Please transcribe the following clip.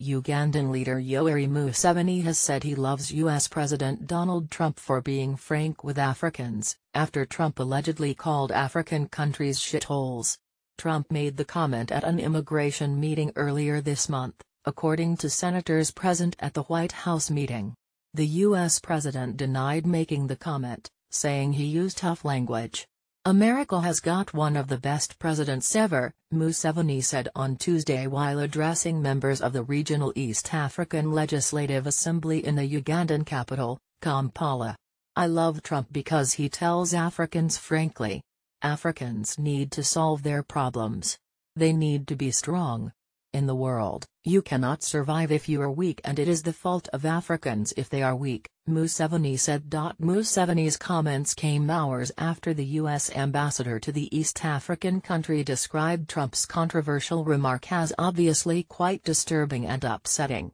Ugandan leader Yoweri Museveni has said he loves U.S. President Donald Trump for being frank with Africans, after Trump allegedly called African countries shitholes. Trump made the comment at an immigration meeting earlier this month, according to senators present at the White House meeting. The U.S. president denied making the comment, saying he used tough language. America has got one of the best presidents ever, Museveni said on Tuesday while addressing members of the Regional East African Legislative Assembly in the Ugandan capital, Kampala. I love Trump because he tells Africans frankly. Africans need to solve their problems. They need to be strong, in the world, you cannot survive if you are weak and it is the fault of Africans if they are weak, Museveni said. Museveni's comments came hours after the U.S. ambassador to the East African country described Trump's controversial remark as obviously quite disturbing and upsetting,